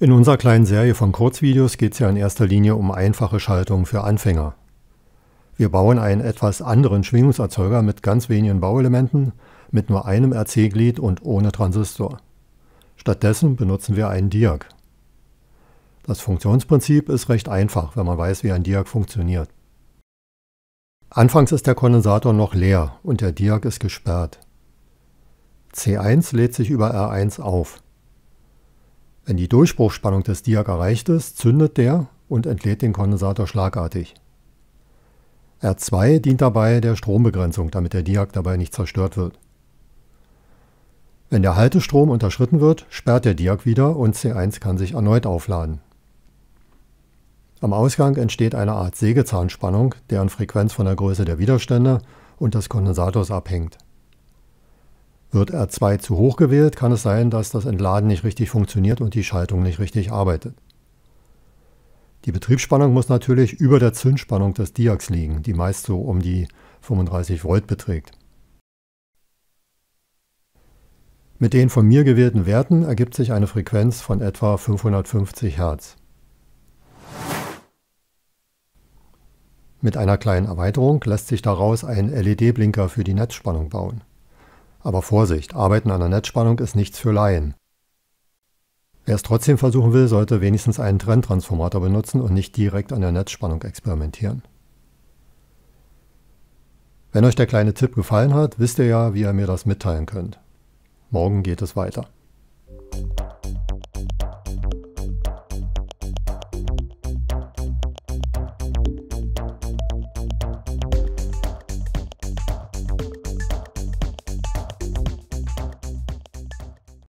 In unserer kleinen Serie von Kurzvideos geht es ja in erster Linie um einfache Schaltungen für Anfänger. Wir bauen einen etwas anderen Schwingungserzeuger mit ganz wenigen Bauelementen, mit nur einem RC-Glied und ohne Transistor. Stattdessen benutzen wir einen DIAG. Das Funktionsprinzip ist recht einfach, wenn man weiß, wie ein DIAG funktioniert. Anfangs ist der Kondensator noch leer und der DIAG ist gesperrt. C1 lädt sich über R1 auf. Wenn die Durchbruchspannung des Diag erreicht ist, zündet der und entlädt den Kondensator schlagartig. R2 dient dabei der Strombegrenzung, damit der Diag dabei nicht zerstört wird. Wenn der Haltestrom unterschritten wird, sperrt der Diag wieder und C1 kann sich erneut aufladen. Am Ausgang entsteht eine Art Sägezahnspannung, deren Frequenz von der Größe der Widerstände und des Kondensators abhängt. Wird R2 zu hoch gewählt, kann es sein, dass das Entladen nicht richtig funktioniert und die Schaltung nicht richtig arbeitet. Die Betriebsspannung muss natürlich über der Zündspannung des Diax liegen, die meist so um die 35 Volt beträgt. Mit den von mir gewählten Werten ergibt sich eine Frequenz von etwa 550 Hertz. Mit einer kleinen Erweiterung lässt sich daraus ein LED-Blinker für die Netzspannung bauen. Aber Vorsicht, Arbeiten an der Netzspannung ist nichts für Laien. Wer es trotzdem versuchen will, sollte wenigstens einen Trenntransformator benutzen und nicht direkt an der Netzspannung experimentieren. Wenn euch der kleine Tipp gefallen hat, wisst ihr ja, wie ihr mir das mitteilen könnt. Morgen geht es weiter.